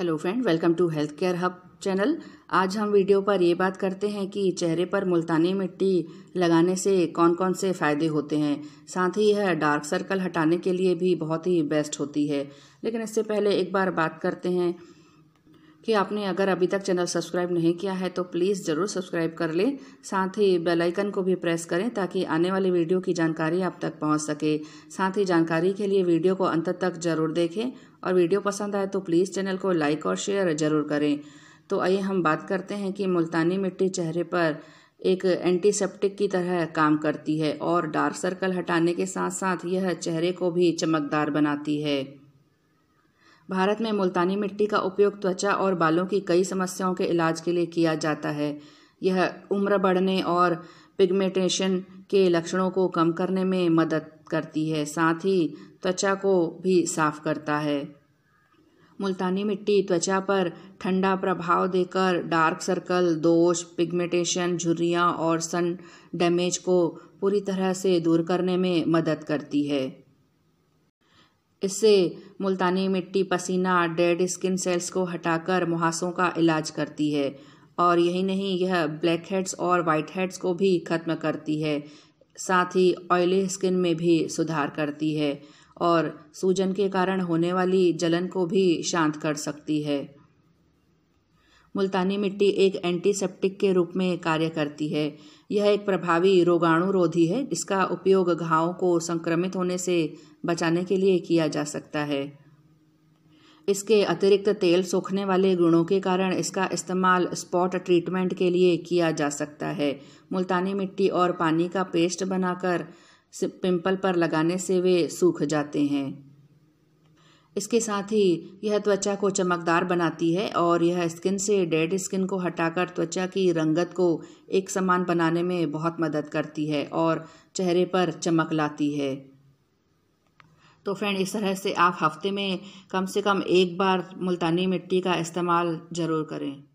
hello friend welcome to health care hub channel आज हम video पर ये बात करते हैं कि चेहरे पर मुल्तानी मिट्टी लगाने से कौन कौन से फ़ायदे होते हैं साथ ही यह डार्क सर्कल हटाने के लिए भी बहुत ही बेस्ट होती है लेकिन इससे पहले एक बार बात करते हैं कि आपने अगर अभी तक चैनल सब्सक्राइब नहीं किया है तो प्लीज़ ज़रूर सब्सक्राइब कर लें साथ ही बेल आइकन को भी प्रेस करें ताकि आने वाली वीडियो की जानकारी आप तक पहुंच सके साथ ही जानकारी के लिए वीडियो को अंत तक ज़रूर देखें और वीडियो पसंद आए तो प्लीज़ चैनल को लाइक और शेयर ज़रूर करें तो आइए हम बात करते हैं कि मुल्तानी मिट्टी चेहरे पर एक एंटीसेप्टिक की तरह काम करती है और डार्क सर्कल हटाने के साथ साथ यह चेहरे को भी चमकदार बनाती है भारत में मुल्तानी मिट्टी का उपयोग त्वचा और बालों की कई समस्याओं के इलाज के लिए किया जाता है यह उम्र बढ़ने और पिगमेंटेशन के लक्षणों को कम करने में मदद करती है साथ ही त्वचा को भी साफ करता है मुल्तानी मिट्टी त्वचा पर ठंडा प्रभाव देकर डार्क सर्कल दोष पिगमेंटेशन झुर्रियाँ और सन डैमेज को पूरी तरह से दूर करने में मदद करती है इससे मुल्तानी मिट्टी पसीना डेड स्किन सेल्स को हटाकर मुहासों का इलाज करती है और यही नहीं यह ब्लैक हेड्स और वाइट हेड्स को भी ख़त्म करती है साथ ही ऑयली स्किन में भी सुधार करती है और सूजन के कारण होने वाली जलन को भी शांत कर सकती है मुल्तानी मिट्टी एक एंटीसेप्टिक के रूप में कार्य करती है यह एक प्रभावी रोगाणुरोधी है जिसका उपयोग घावों को संक्रमित होने से बचाने के लिए किया जा सकता है इसके अतिरिक्त तेल सोखने वाले गुणों के कारण इसका इस्तेमाल स्पॉट ट्रीटमेंट के लिए किया जा सकता है मुल्तानी मिट्टी और पानी का पेस्ट बनाकर पिंपल पर लगाने से वे सूख जाते हैं इसके साथ ही यह त्वचा को चमकदार बनाती है और यह स्किन से डेड स्किन को हटाकर त्वचा की रंगत को एक समान बनाने में बहुत मदद करती है और चेहरे पर चमक लाती है तो फ्रेंड इस तरह से आप हफ्ते में कम से कम एक बार मुल्तानी मिट्टी का इस्तेमाल ज़रूर करें